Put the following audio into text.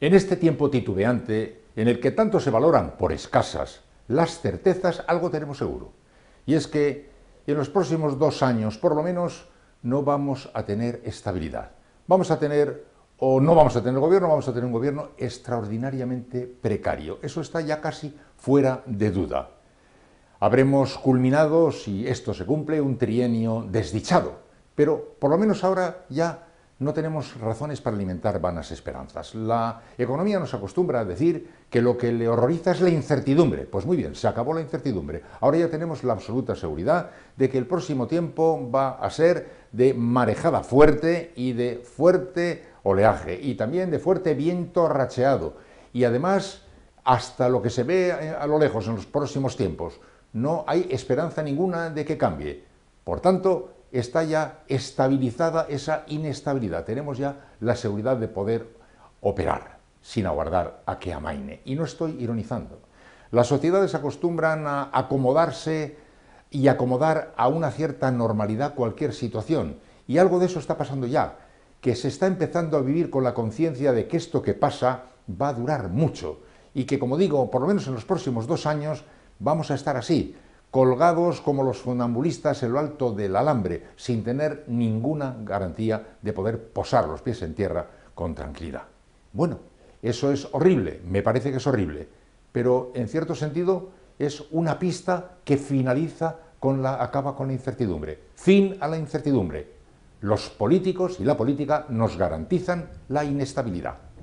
En este tiempo titubeante, en el que tanto se valoran por escasas las certezas, algo tenemos seguro. Y es que en los próximos dos años, por lo menos, no vamos a tener estabilidad. Vamos a tener, o no vamos a tener gobierno, vamos a tener un gobierno extraordinariamente precario. Eso está ya casi fuera de duda. Habremos culminado, si esto se cumple, un trienio desdichado. Pero por lo menos ahora ya no tenemos razones para alimentar vanas esperanzas. La economía nos acostumbra a decir que lo que le horroriza es la incertidumbre. Pues muy bien, se acabó la incertidumbre. Ahora ya tenemos la absoluta seguridad de que el próximo tiempo va a ser de marejada fuerte y de fuerte oleaje y también de fuerte viento racheado. Y además, hasta lo que se ve eh, a lo lejos en los próximos tiempos, no hay esperanza ninguna de que cambie. Por tanto, está ya estabilizada esa inestabilidad. Tenemos ya la seguridad de poder operar sin aguardar a que amaine. Y no estoy ironizando. Las sociedades acostumbran a acomodarse y acomodar a una cierta normalidad cualquier situación. Y algo de eso está pasando ya, que se está empezando a vivir con la conciencia de que esto que pasa va a durar mucho y que, como digo, por lo menos en los próximos dos años vamos a estar así colgados como los funambulistas en lo alto del alambre, sin tener ninguna garantía de poder posar los pies en tierra con tranquilidad. Bueno, eso es horrible, me parece que es horrible, pero en cierto sentido es una pista que finaliza con la acaba con la incertidumbre. Fin a la incertidumbre. Los políticos y la política nos garantizan la inestabilidad.